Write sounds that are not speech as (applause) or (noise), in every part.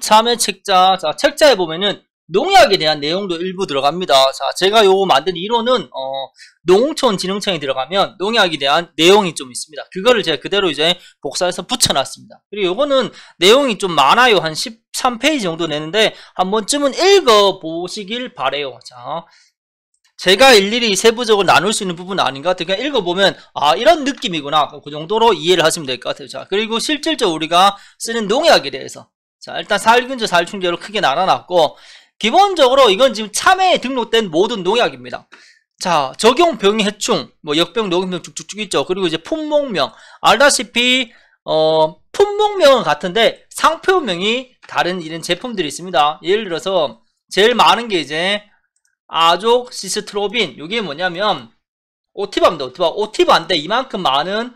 참외 책자 자 책자에 보면은 농약에 대한 내용도 일부 들어갑니다. 자, 제가 요거 만든 이론은 어, 농촌진흥청에 들어가면 농약에 대한 내용이 좀 있습니다. 그거를 제가 그대로 이제 복사해서 붙여놨습니다. 그리고 요거는 내용이 좀 많아요. 한 13페이지 정도 내는데 한 번쯤은 읽어보시길 바래요. 자, 제가 일일이 세부적으로 나눌 수 있는 부분 아닌 것 같아요. 그냥 읽어보면 아 이런 느낌이구나. 뭐 그 정도로 이해를 하시면 될 것 같아요. 자, 그리고 실질적으로 우리가 쓰는 농약에 대해서 자 일단 살균제 살 충제로 크게 나눠놨고 기본적으로 이건 지금 참외에 등록된 모든 농약입니다. 자 적용 병이 해충, 뭐 역병, 녹용병 쭉쭉쭉 있죠. 그리고 이제 품목명 알다시피 어 품목명은 같은데 상표명이 다른 이런 제품들이 있습니다. 예를 들어서 제일 많은 게 이제 아족 시스트로빈 이게 뭐냐면 오티바입니다. 오티바 오티바인데 이만큼 많은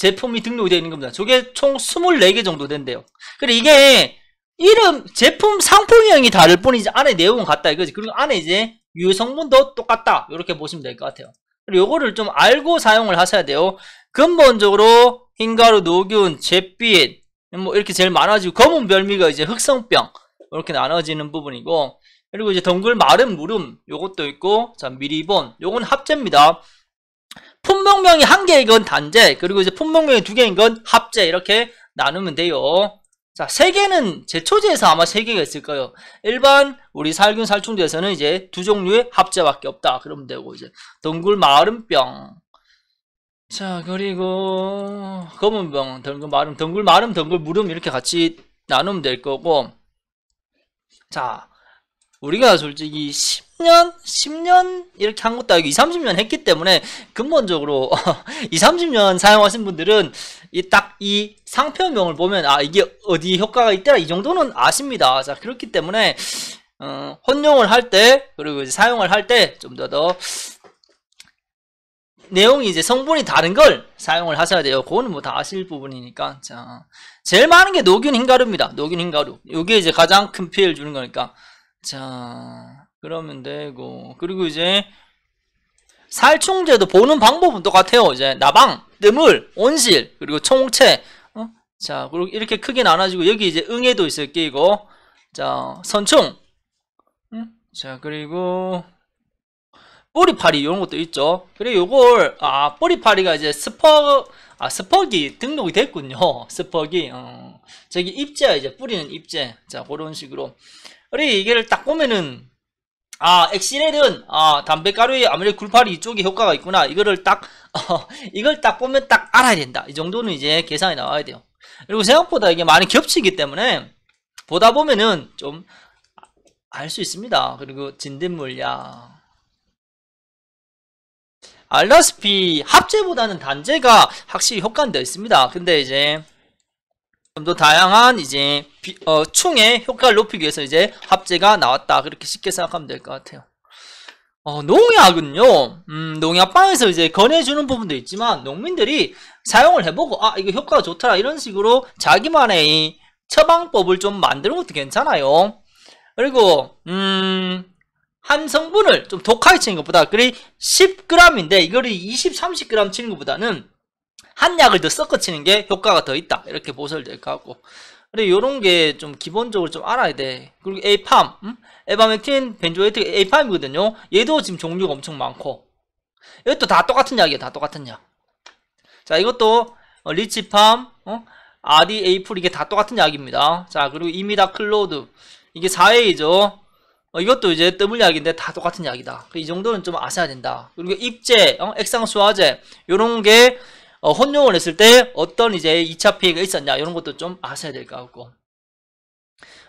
제품이 등록되어 있는 겁니다. 저게 총 24개 정도 된대요. 그래 이게 이름 제품 상품명이 다를 뿐이지 안에 내용은 같다 이거지. 그리고 안에 이제 유효 성분도 똑같다. 이렇게 보시면 될 것 같아요. 그리고 요거를 좀 알고 사용을 하셔야 돼요. 근본적으로 흰가루, 노균, 잿빛 뭐 이렇게 제일 많아지고 검은 별미가 이제 흑성병 이렇게 나눠지는 부분이고 그리고 이제 덩굴 마른 무름 요것도 있고 자 미리본 요건 합제입니다. 품목명이 한 개인 건단재 그리고 이제 품목명이 두 개인 건합재 이렇게 나누면 돼요. 자, 세 개는 제초제에서 아마 세 개가 있을 거예요. 일반 우리 살균 살충제에서는 이제 두 종류의 합재밖에 없다. 그러면 되고 이제 덩굴 마름병. 자, 그리고 검은병, 덩굴 마름, 덩굴 마름, 덩굴 무름 이렇게 같이 나누면 될 거고. 자, 우리가 솔직히 10년, 10년 이렇게 한 것도 아니고 2, 30년 했기 때문에 근본적으로 2, 0 30년 사용하신 분들은 딱 이 상표명을 보면 아 이게 어디 효과가 있더라 이 정도는 아십니다. 자 그렇기 때문에 어, 혼용을 할 때 그리고 이제 사용을 할 때 좀 더 더 내용이 이제 성분이 다른 걸 사용을 하셔야 돼요. 그거는 뭐 다 아실 부분이니까 자 제일 많은 게녹균 흰가루입니다. 녹균 흰가루 이게 이제 가장 큰 피해를 주는 거니까 자. 그러면 되고 그리고 이제 살충제도 보는 방법은 똑같아요. 이제 나방, 드물, 온실, 그리고 총체. 어? 자, 그리고 이렇게 크게 나눠지고 여기 이제 응애도 있을 끼고 자, 선충. 응? 자, 그리고 뿌리파리 이런 것도 있죠. 그래 요걸 아, 뿌리파리가 이제 스퍼 아, 스퍼기 등록이 됐군요. (laughs) 스퍼기. 어. 저기 입자 이제 뿌리는 입자 자, 그런 식으로. 우리 이게를 딱 보면은 아 엑시렐은 아, 어, 담배가루에 아무래도 굴파리 이쪽에 효과가 있구나 이거를 딱 (laughs) 어, 이걸 딱 보면 딱 알아야 된다 이 정도는 이제 계산이 나와야 돼요 그리고 생각보다 이게 많이 겹치기 때문에 보다 보면은 좀 알 수 있습니다 그리고 진딧물약 알라스피 합제보다는 단제가 확실히 효과는 더 있습니다 근데 이제 좀더 다양한 이제 비, 어, 총의 효과를 높이기 위해서 이제 합제가 나왔다 그렇게 쉽게 생각하면 될 것 같아요. 어, 농약은요, 음, 농약방에서 이제 권해주는 부분도 있지만, 농민들이 사용을 해보고, 아, 이거 효과가 좋더라, 이런 식으로 자기만의 처방법을 좀 만드는 것도 괜찮아요. 그리고, 음, 한 성분을 좀 독하게 치는 것보다, 그리 10g인데, 이거를 20, 30g 치는 것보다는 한 약을 더 섞어치는 게 효과가 더 있다. 이렇게 보셔도 될것 같고. 근데 요런 게 좀 기본적으로 좀 알아야 돼. 그리고 에이팜, 음? 에바맥틴, 벤조에트 에이팜이거든요. 얘도 지금 종류가 엄청 많고. 이것도 다 똑같은 약이에요다 똑같은 약. 자, 이것도 리치팜, 어? 어? 아디에이풀 이게 다 똑같은 약입니다. 자, 그리고 이미다 클로드 이게 4회이죠. 어, 이것도 이제 더블 약인데 다 똑같은 약이다. 그 이 정도는 좀 아셔야 된다. 그리고 입제, 어? 액상수화제 요런 게 어, 혼용을 했을 때 어떤 이제 2차 피해가 있었냐 이런 것도 좀 아셔야 될 것 같고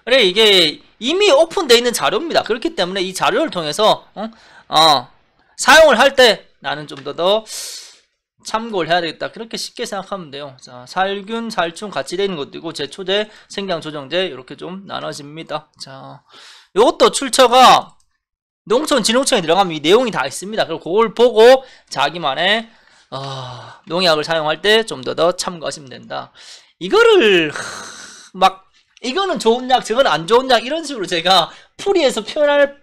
그래 이게 이미 오픈되어 있는 자료입니다 그렇기 때문에 이 자료를 통해서 어, 어 사용을 할 때 나는 좀 더더 더 참고를 해야 되겠다 그렇게 쉽게 생각하면 돼요 자 살균 살충 같이 되는 것도 있고 제초제 생장조정제 이렇게 좀 나눠집니다 자 이것도 출처가 농촌진흥청에 들어가면 이 내용이 다 있습니다 그리고 그걸 보고 자기만의 어, 농약을 사용할 때 좀 더 더 참고하시면 된다. 이거를 막 이거는 좋은 약, 저건 안 좋은 약 이런 식으로 제가 풀이에서 표현할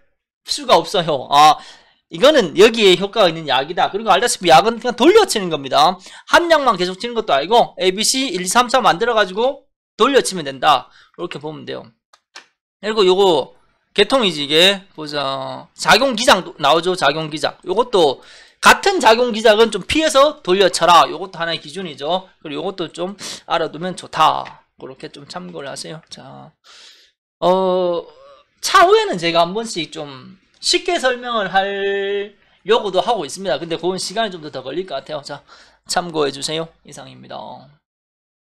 수가 없어요. 아 이거는 여기에 효과가 있는 약이다. 그리고 알다시피 약은 그냥 돌려치는 겁니다. 한 약만 계속 치는 것도 아니고 ABC 1, 2, 3, 4 만들어가지고 돌려치면 된다. 이렇게 보면 돼요. 그리고 요거 개통이지 이게 보자 작용기작 나오죠 작용기작 요것도 같은 작용기작은 좀 피해서 돌려쳐라 요것도 하나의 기준이죠 그리고 요것도 좀 알아두면 좋다 그렇게 좀 참고를 하세요 자 어, 차후에는 제가 한 번씩 좀 쉽게 설명을 하려고도 하고 있습니다 근데 그건 시간이 좀 더 걸릴 것 같아요 자 참고해 주세요 이상입니다